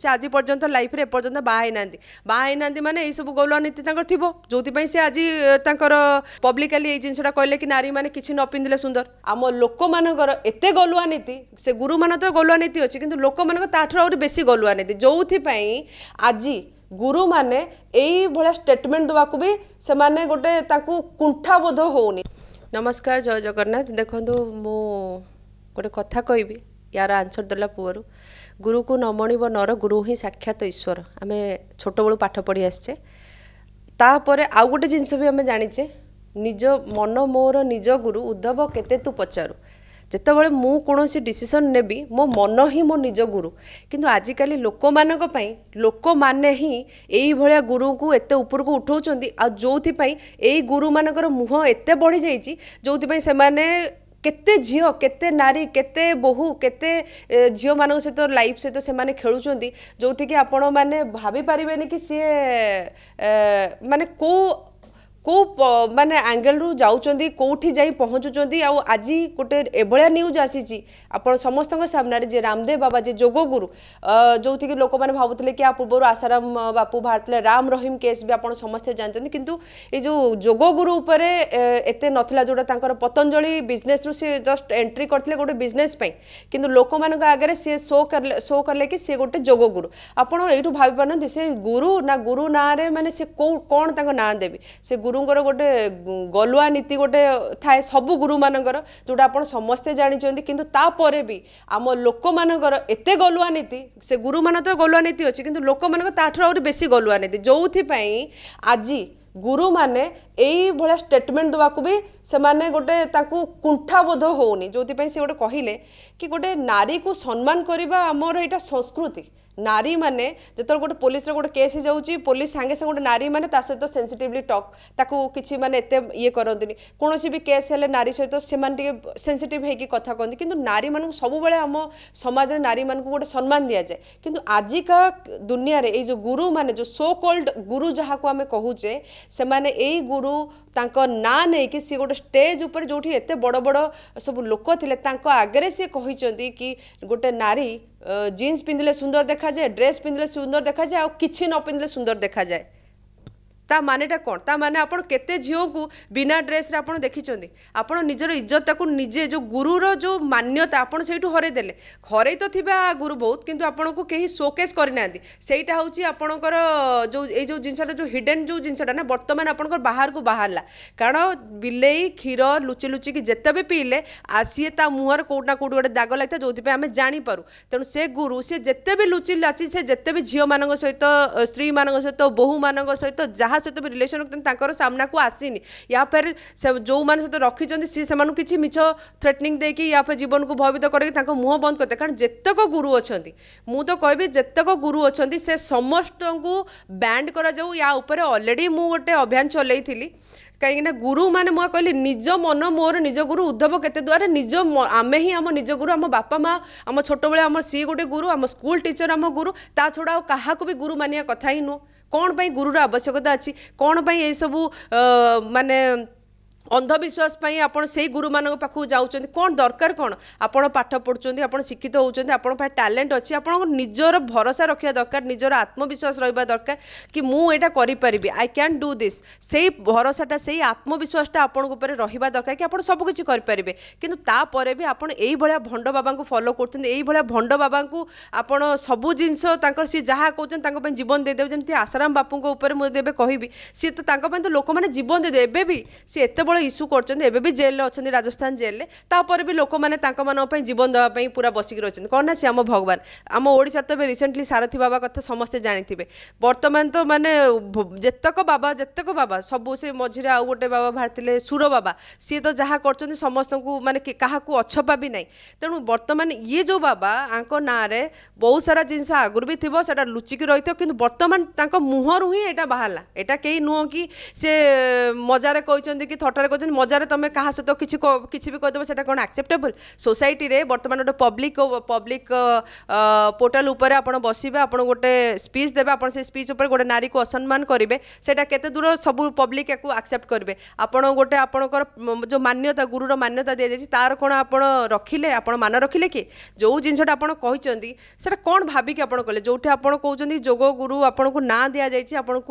সে আজ পর্যন্ত লাইফে এপর্যন্ত বাহা হয়ে না বাহা হয়ে না মানে এইসব গৌলনীতি তাঁর থিব যে সে আজ তাঁর পব্লিকালি এই জিনিসটা কহিলেন কি নারী মানে কিছু ন পিঁধিলে সুন্দর আমার লোক মানকর এত গলুয়া নীতি সে গুরু মান তো গলুয়া নীতি অছে কিন্তু লোক মানক তাঠার আহরি বেশি গলুয়া নীতি যেপাই আজ গুরু মানে এইভাবে স্টেটমেন্ট দেওয়া বি সে গোটে তাঁকু কুণ্ঠাবোধ হওনি নমস্কার জয় জগন্নাথ দেখুন মু গোটে কথা কবি ইয়ার আনসর দেলা পুয়ারু ଗୁରୁକୁ ନ ମଣିବ ନର ଗୁରୁ ହିଁ ସାକ୍ଷାତ ଈଶ୍ୱର ଆମେ ଛୋଟବେଳୁ ପାଠ ପଢ଼ି ଆସିଛେ ତାପରେ ଆଉ ଗୋଟେ ଜିନିଷ ବି ଆମେ ଜାଣିଛେ ନିଜ ମନ ମୋର ନିଜ ଗୁରୁ ଉଦ୍ଧବ କେତେ ତୁ ପଚାରୁ ଯେତେବେଳେ ମୁଁ କୌଣସି ଡିସିସନ୍ ନେବି ମୋ ମନ ହିଁ ମୋ ନିଜ ଗୁରୁ କିନ୍ତୁ ଆଜିକାଲି ଲୋକମାନଙ୍କ ପାଇଁ ଲୋକମାନେ ହିଁ ଏଇଭଳିଆ ଗୁରୁଙ୍କୁ ଏତେ ଉପରକୁ ଉଠାଉଛନ୍ତି ଆଉ ଯେଉଁଥିପାଇଁ ଏଇ ଗୁରୁମାନଙ୍କର ମୁହଁ ଏତେ ବଢ଼ିଯାଇଛି ଯେଉଁଥିପାଇଁ ସେମାନେ କେତେ ଝିଅ କେତେ ନାରୀ କେତେ ବୋହୂ କେତେ ଝିଅମାନଙ୍କ ସହିତ ଲାଇଫ୍ ସହିତ ସେମାନେ ଖେଳୁଛନ୍ତି ଯେଉଁଠିକି ଆପଣମାନେ ଭାବିପାରିବେନି କି ସିଏ ମାନେ କେଉଁ କେଉଁ ମାନେ ଆଙ୍ଗେଲରୁ ଯାଉଛନ୍ତି କେଉଁଠି ଯାଇ ପହଞ୍ଚୁଛନ୍ତି ଆଉ ଆଜି ଗୋଟେ ଏଭଳିଆ ନ୍ୟୁଜ୍ ଆସିଛି ଆପଣ ସମସ୍ତଙ୍କ ସାମ୍ନାରେ ଯେ ରାମଦେବ ବାବା ଯେ ଯୋଗଗୁରୁ ଯେଉଁଥିକି ଲୋକମାନେ ଭାବୁଥିଲେ କି ଆ ପୂର୍ବରୁ ଆଶାରାମ ବାପୁ ବାହାରିଥିଲେ ରାମ ରହିମ କେସ୍ ବି ଆପଣ ସମସ୍ତେ ଜାଣିଛନ୍ତି କିନ୍ତୁ ଏ ଯେଉଁ ଯୋଗଗୁରୁ ଉପରେ ଏତେ ନଥିଲା ଯେଉଁଟା ତାଙ୍କର ପତଞ୍ଜଳି ବିଜନେସ୍ରୁ ସେ ଜଷ୍ଟ ଏଣ୍ଟ୍ରି କରିଥିଲେ ଗୋଟେ ବିଜନେସ୍ ପାଇଁ କିନ୍ତୁ ଲୋକମାନଙ୍କ ଆଗରେ ସିଏ ଶୋ କଲେ ଶୋ କଲେ କି ସିଏ ଗୋଟେ ଯୋଗଗୁରୁ ଆପଣ ଏଇଠୁ ଭାବିପାରୁନାହାନ୍ତି ସେ ଗୁରୁ ନା ଗୁରୁ ନାଁରେ ମାନେ ସେ କେଉଁ କ'ଣ ତାଙ୍କ ନାଁ ଦେବି ସେ ଗୁରୁ ଗୁରୁଙ୍କର ଗୋଟେ ଗଲୁଆ ନୀତି ଗୋଟେ ଥାଏ ସବୁ ଗୁରୁମାନଙ୍କର ଯେଉଁଟା ଆପଣ ସମସ୍ତେ ଜାଣିଛନ୍ତି କିନ୍ତୁ ତାପରେ ବି ଆମ ଲୋକମାନଙ୍କର ଏତେ ଗଲୁଆ ନୀତି ସେ ଗୁରୁମାନଙ୍କ ତ ଗଲୁଆ ନୀତି ଅଛି କିନ୍ତୁ ଲୋକମାନଙ୍କ ତାଠାରୁ ଆହୁରି ବେଶୀ ଗଲୁଆ ନୀତି ଯେଉଁଥିପାଇଁ ଆଜି ଗୁରୁମାନେ ଏଇଭଳିଆ ଷ୍ଟେଟମେଣ୍ଟ ଦେବାକୁ ବି ସେମାନେ ଗୋଟେ ତାଙ୍କୁ କୁଣ୍ଠାବୋଧ ହେଉନି ଯେଉଁଥିପାଇଁ ସେ ଗୋଟେ କହିଲେ କି ଗୋଟେ ନାରୀକୁ ସମ୍ମାନ କରିବା ଆମର ଏଇଟା ସଂସ୍କୃତି ନାରୀମାନେ ଯେତେବେଳେ ଗୋଟେ ପୋଲିସର ଗୋଟେ କେସ୍ ହେଇଯାଉଛି ପୋଲିସ ସାଙ୍ଗେ ସାଙ୍ଗେ ଗୋଟେ ନାରୀମାନେ ତା ସହିତ ସେନ୍ସିଟିଭଲି ଟକ୍ ତାକୁ କିଛି ମାନେ ଏତେ ଇଏ କରନ୍ତିନି କୌଣସି ବି କେସ୍ ହେଲେ ନାରୀ ସହିତ ସେମାନେ ଟିକେ ସେନ୍ସିଟିଭ୍ ହେଇକି କଥା କହନ୍ତି କିନ୍ତୁ ନାରୀମାନଙ୍କୁ ସବୁବେଳେ ଆମ ସମାଜରେ ନାରୀମାନଙ୍କୁ ଗୋଟେ ସମ୍ମାନ ଦିଆଯାଏ କିନ୍ତୁ ଆଜିକା ଦୁନିଆରେ ଏଇ ଯେଉଁ ଗୁରୁମାନେ ଯେଉଁ ସୋ କୋଲ୍ଡ ଗୁରୁ ଯାହାକୁ ଆମେ କହୁଛେ ସେମାନେ ଏଇ ଗୁରୁ ତାଙ୍କ ନାଁ ନେଇକି ସିଏ ଗୋଟେ ଷ୍ଟେଜ୍ ଉପରେ ଯେଉଁଠି ଏତେ ବଡ଼ ବଡ଼ ସବୁ ଲୋକ ଥିଲେ ତାଙ୍କ ଆଗରେ ସିଏ କହିଛନ୍ତି କି ଗୋଟେ ନାରୀ ଜିନ୍ସ ପିନ୍ଧିଲେ ସୁନ୍ଦର ଦେଖାଯାଏ ଡ୍ରେସ୍ ପିନ୍ଧିଲେ ସୁନ୍ଦର ଦେଖାଯାଏ ଆଉ କିଛି ନ ପିନ୍ଧିଲେ ସୁନ୍ଦର ଦେଖାଯାଏ তা মানেটা କ'ଣ ତା ମାନେ ଆପଣ କେତେ ଝିଅଙ୍କୁ ବିନା ଡ୍ରେସ୍ରେ ଆପଣ ଦେଖିଛନ୍ତି ଆପଣ ନିଜର ଇଜ୍ଜତ ତାକୁ ନିଜେ ଯେଉଁ ଗୁରୁର ଯେଉଁ ମାନ୍ୟତା ଆପଣ ସେଇଠୁ ହରେଇ ଦେଲେ ହରେଇ ତ ଥିବା ଗୁରୁ ବହୁତ କିନ୍ତୁ ଆପଣଙ୍କୁ କେହି ସୋକେସ୍ କରିନାହାନ୍ତି ସେଇଟା ହେଉଛି ଆପଣଙ୍କର ଯେଉଁ ଏଇ ଯେଉଁ ଜିନିଷଟା ଯେଉଁ ହିଡେନ୍ ଯେଉଁ ଜିନିଷଟା ନା ବର୍ତ୍ତମାନ ଆପଣଙ୍କର ବାହାରକୁ ବାହାରିଲା କାରଣ ବିଲେଇ କ୍ଷୀର ଲୁଚି ଲୁଚିକି ଯେତେ ବି ପିଇଲେ ସିଏ ତା ମୁହଁରେ କେଉଁଠି ନା କେଉଁଠି ଗୋଟେ ଦାଗ ଲାଗିଥାଏ ଯେଉଁଥିପାଇଁ ଆମେ ଜାଣିପାରୁ ତେଣୁ ସେ ଗୁରୁ ସିଏ ଯେତେ ବି ଲୁଚି ଲାଚି ସେ ଯେତେ ବି ଝିଅମାନଙ୍କ ସହିତ ସ୍ତ୍ରୀମାନଙ୍କ ସହିତ ବୋହୂମାନଙ୍କ ସହିତ ଯାହା ସହିତ ବି ରିଲେସନ୍ ରଖିଛନ୍ତି ତାଙ୍କର ସାମ୍ନାକୁ ଆସିନି ୟା ସେ ଯେଉଁମାନେ ସହିତ ରଖିଛନ୍ତି ସିଏ ସେମାନଙ୍କୁ କିଛି ମିଛ ଥ୍ରେଟନିଂ ଦେଇକି ୟା ଫେର ଜୀବନକୁ ଭୟଭୀତ କରିକି ତାଙ୍କ ମୁହଁ ବନ୍ଦ କରିଦେବେ କାରଣ ଯେତେକ ଗୁରୁ ଅଛନ୍ତି ମୁଁ ତ କହିବି ଯେତେକ ଗୁରୁ ଅଛନ୍ତି ସେ ସମସ୍ତଙ୍କୁ ବ୍ୟାଣ୍ଡ କରାଯାଉ ୟା ଉପରେ ଅଲରେଡ଼ି ମୁଁ ଗୋଟେ ଅଭିଯାନ ଚଲେଇଥିଲି କାହିଁକିନା ଗୁରୁମାନେ ମୁଁ କହିଲି ନିଜ ମନ ମୋର ନିଜ ଗୁରୁ ଉଦ୍ଧବ କେତେ ଦ୍ୱାରା ନିଜ ଆମେ ହିଁ ଆମ ନିଜ ଗୁରୁ ଆମ ବାପା ମା ଆମ ଛୋଟବେଳେ ଆମ ସିଏ ଗୋଟେ ଗୁରୁ ଆମ ସ୍କୁଲ ଟିଚର ଆମ ଗୁରୁ ତା ଛଡ଼ା ଆଉ କାହାକୁ ବି ଗୁରୁ ମାନିବା କଥା ହିଁ ନୁହଁ କ'ଣ ପାଇଁ ଗୁରୁର ଆବଶ୍ୟକତା ଅଛି କ'ଣ ପାଇଁ ଏସବୁ ମାନେ ଅନ୍ଧବିଶ୍ୱାସ ପାଇଁ ଆପଣ ସେଇ ଗୁରୁମାନଙ୍କ ପାଖକୁ ଯାଉଛନ୍ତି କ'ଣ ଦରକାର କ'ଣ ଆପଣ ପାଠ ପଢ଼ୁଛନ୍ତି ଆପଣ ଶିକ୍ଷିତ ହେଉଛନ୍ତି ଆପଣଙ୍କ ପାଇଁ ଟ୍ୟାଲେଣ୍ଟ ଅଛି ଆପଣଙ୍କ ନିଜର ଭରସା ରଖିବା ଦରକାର ନିଜର ଆତ୍ମବିଶ୍ୱାସ ରହିବା ଦରକାର କି ମୁଁ ଏଇଟା କରିପାରିବି ଆଇ କ୍ୟାନ୍ ଡୁ ଦିସ୍ ସେଇ ଭରସାଟା ସେଇ ଆତ୍ମବିଶ୍ୱାସଟା ଆପଣଙ୍କ ଉପରେ ରହିବା ଦରକାର କି ଆପଣ ସବୁକିଛି କରିପାରିବେ କିନ୍ତୁ ତାପରେ ବି ଆପଣ ଏଇଭଳିଆ ଭଣ୍ଡ ବାବାଙ୍କୁ ଫଲୋ କରୁଛନ୍ତି ଏଇଭଳିଆ ଭଣ୍ଡ ବାବାଙ୍କୁ ଆପଣ ସବୁ ଜିନିଷ ତାଙ୍କର ସିଏ ଯାହା କହୁଛନ୍ତି ତାଙ୍କ ପାଇଁ ଜୀବନ ଦେଇଦେବେ ଯେମିତି ଆଶାରାମ ବାପୁଙ୍କ ଉପରେ ମୁଁ ଯଦି ଏବେ କହିବି ସିଏ ତ ତାଙ୍କ ପାଇଁ ତ ଲୋକମାନେ ଜୀବନ ଦେଇଦେବେ ଏବେ ବି ସିଏ ଏତେ ବଡ଼ ইস্যু করছেন এবে বি জেলে অনেক রাজস্থান জেলে তাপরে বি লোক মানে তাঁর জীবন দেওয়া পুরা বসিক রয়েছেন কম না সে আমার ভগবান আমার ওড়িশা তো রিসেন্টলি সারথী বাবা কথা সমস্তে জাঁথে বর্তমান তো মানে যেতক বাবা যেতক বাবা সবু সে মঝিরে আউ গোটে বাবা বাহারিলে সুর বাবা সি তো যা করছেন সমস্ত মানে কাহকু অছপা বি না তেমন বর্তমান ইয়ে যে বাবা আঙ্ক নাঁরে বহু সারা জিনিস আগুর বি থাকবে সেটা লুচিকি রয়ে কিন্তু বর্তমান তাঁর মুহরু হি এটা বাহারা এটা কে নুহ কি সে মজার কিন্তু কি থটারে 거든 মজাৰে তুমি कहां से तो किछो किछी भी को दबे সেটা কোন অ্যাকসেপ্টেবল সোসাইটি রে বর্তমান পাবলিক পাবলিক পোর্টাল উপরে आपण बसीबे आपण গটে স্পিচ দেবা आपण সেই স্পিচ উপরে গড়ে নারী কো অসম্মান করিবে সেটা কতে দূর সব পাবলিক আকো অ্যাকসেপ্ট করিবে आपण গটে आपणকৰ যে মান্যতা গুরুৰ মান্যতা দিয়া হৈছে তার কোন आपण ৰখিলে आपण মান ৰখিলে কি জৌ জিনছটা आपण কৈছந்தி স্যার কোন ভাবি কি आपण কলে জৌঠে आपण কোছந்தி যোগো গুরু आपणক না দিয়া যায়ছি आपणক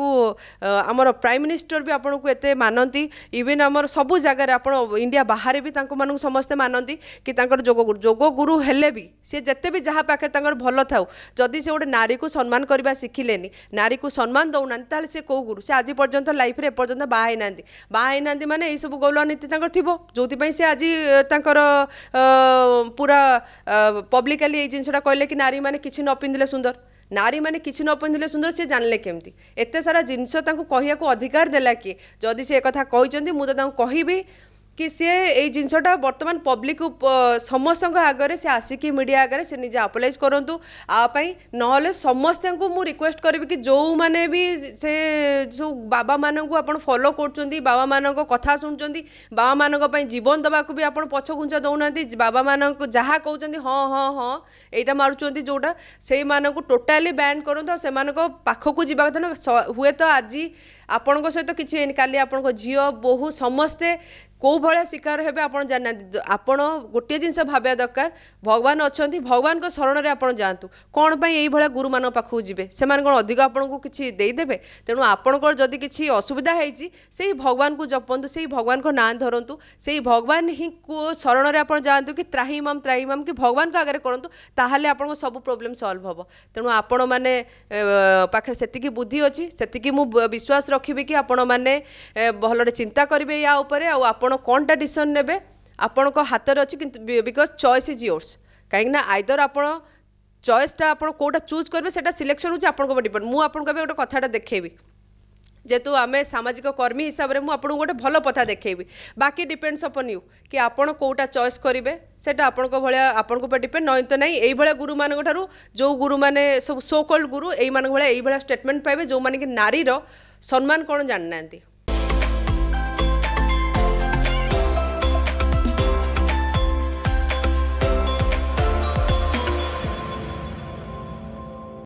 আমাৰ প্রাইম মিনিস্টার বি आपणক এতে মানନ୍ତି ইভেন ଆମର ସବୁ ଜାଗାରେ ଆପଣ ଇଣ୍ଡିଆ ବାହାରେ ବି ତାଙ୍କମାନଙ୍କୁ ସମସ୍ତେ ମାନନ୍ତି କି ତାଙ୍କର ଯୋଗ ଗୁରୁ ଯୋଗ ଗୁରୁ ହେଲେ ବି ସେ ଯେତେ ବି ଯାହା ପାଖରେ ତାଙ୍କର ଭଲ ଥାଉ ଯଦି ସେ ଗୋଟେ ନାରୀକୁ ସମ୍ମାନ କରିବା ଶିଖିଲେନି ନାରୀକୁ ସମ୍ମାନ ଦେଉନାହାନ୍ତି ତାହେଲେ ସେ କେଉଁ ଗୁରୁ ସେ ଆଜି ପର୍ଯ୍ୟନ୍ତ ଲାଇଫ୍ରେ ଏପର୍ଯ୍ୟନ୍ତ ବାହା ହେଇନାହାନ୍ତି ବାହା ହେଇନାହାନ୍ତି ମାନେ ଏଇସବୁ ନୀତି ତାଙ୍କର ଥିବ ଯେଉଁଥିପାଇଁ ସେ ଆଜି ତାଙ୍କର ପୁରା ପବ୍ଲିକାଲି ଏଇ ଜିନିଷଟା କହିଲେ କି ନାରୀମାନେ କିଛି ନ ପିନ୍ଧିଲେ ସୁନ୍ଦର ନାରୀମାନେ କିଛି ନ ପିନ୍ଧିଲେ ସୁନ୍ଦର ସେ ଜାଣିଲେ କେମିତି ଏତେ ସାରା ଜିନିଷ ତାଙ୍କୁ କହିବାକୁ ଅଧିକାର ଦେଲା କିଏ ଯଦି ସେ କଥା କହିଛନ୍ତି ମୁଁ ତ ତାଙ୍କୁ କହିବି କି ସିଏ ଏଇ ଜିନିଷଟା ବର୍ତ୍ତମାନ ପବ୍ଲିକ ସମସ୍ତଙ୍କ ଆଗରେ ସେ ଆସିକି ମିଡ଼ିଆ ଆଗରେ ସେ ନିଜେ ଆପ୍ଲାଇଜ୍ କରନ୍ତୁ ଆ ପାଇଁ ନହେଲେ ସମସ୍ତଙ୍କୁ ମୁଁ ରିକ୍ୱେଷ୍ଟ କରିବି କି ଯେଉଁମାନେ ବି ସେ ଯେଉଁ ବାବାମାନଙ୍କୁ ଆପଣ ଫଲୋ କରୁଛନ୍ତି ବାବାମାନଙ୍କ କଥା ଶୁଣୁଛନ୍ତି ବାବାମାନଙ୍କ ପାଇଁ ଜୀବନ ଦେବାକୁ ବି ଆପଣ ପଛଘୁଞ୍ଚା ଦେଉନାହାନ୍ତି ବାବାମାନଙ୍କୁ ଯାହା କହୁଛନ୍ତି ହଁ ହଁ ହଁ ଏଇଟା ମାରୁଛନ୍ତି ଯେଉଁଟା ସେଇମାନଙ୍କୁ ଟୋଟାଲି ବ୍ୟାନ୍ କରନ୍ତୁ ଆଉ ସେମାନଙ୍କ ପାଖକୁ ଯିବା କଥା ହୁଏତ ଆଜି ଆପଣଙ୍କ ସହିତ କିଛି ହେଇନି କାଲି ଆପଣଙ୍କ ଝିଅ ବୋହୂ ସମସ୍ତେ কেউ ভাবে শিকার হবে আপনার জানি না আপনার গোটিয়ে জিনিস ভাবা দরকার ভগবান অনেক ভগবান শরণের আপনার যাতে কোণ পাই এইভাবে গুরু মান পাখ যাবে সে অধিক আপনার কিছু দেইদেবে তেমন আপনার যদি কিছু অসুবিধা হয়েছি সেই ভগবান জপন্তু সেই ভগবান না ধরতু সেই ভগবান হি শরণের আপনার যাতে কি ত্রাহিমাম ত্রাহিমাম কি ভগবান আগে করতু তাহলে আপনার সব প্রোবলেম সলভ হব তেমন আপন মানে পাখে সেতিকি বুদ্ধি অছি বিশ্বাস রাখবি কি আপনার মানে ভালরে চিন্তা করবে ইয়া উপরে আপন ଆପଣ କ'ଣଟା ଡିସିସନ୍ ନେବେ ଆପଣଙ୍କ ହାତରେ ଅଛି କିନ୍ତୁ ବିକଜ୍ ଚଏସ୍ ଇଜ୍ ୟୋର୍ସ କାହିଁକିନା ଆଇଦର ଆପଣ ଚଏସ୍ଟା ଆପଣ କେଉଁଟା ଚୁଜ୍ କରିବେ ସେଇଟା ସିଲେକ୍ସନ୍ ହେଉଛି ଆପଣଙ୍କ ଉପରେ ଡିପେଣ୍ଡ ମୁଁ ଆପଣଙ୍କୁ ଏବେ ଗୋଟେ କଥାଟା ଦେଖେଇବି ଯେହେତୁ ଆମେ ସାମାଜିକ କର୍ମୀ ହିସାବରେ ମୁଁ ଆପଣଙ୍କୁ ଗୋଟେ ଭଲ କଥା ଦେଖେଇବି ବାକି ଡିପେଣ୍ଡସ୍ ଅପନ୍ ୟୁ କି ଆପଣ କେଉଁଟା ଚଏସ୍ କରିବେ ସେଇଟା ଆପଣଙ୍କ ଭଳିଆ ଆପଣଙ୍କ ଉପରେ ଡିପେଣ୍ଡ ନହିଁ ତ ନାହିଁ ଏଇଭଳିଆ ଗୁରୁମାନଙ୍କ ଠାରୁ ଯେଉଁ ଗୁରୁମାନେ ସବୁ ସୋ କଲ୍ଡ ଗୁରୁ ଏଇମାନଙ୍କ ଭଳିଆ ଏଇଭଳିଆ ଷ୍ଟେଟମେଣ୍ଟ ପାଇବେ ଯେଉଁମାନେ କି ନାରୀର ସମ୍ମାନ କ'ଣ ଜାଣିନାହାନ୍ତି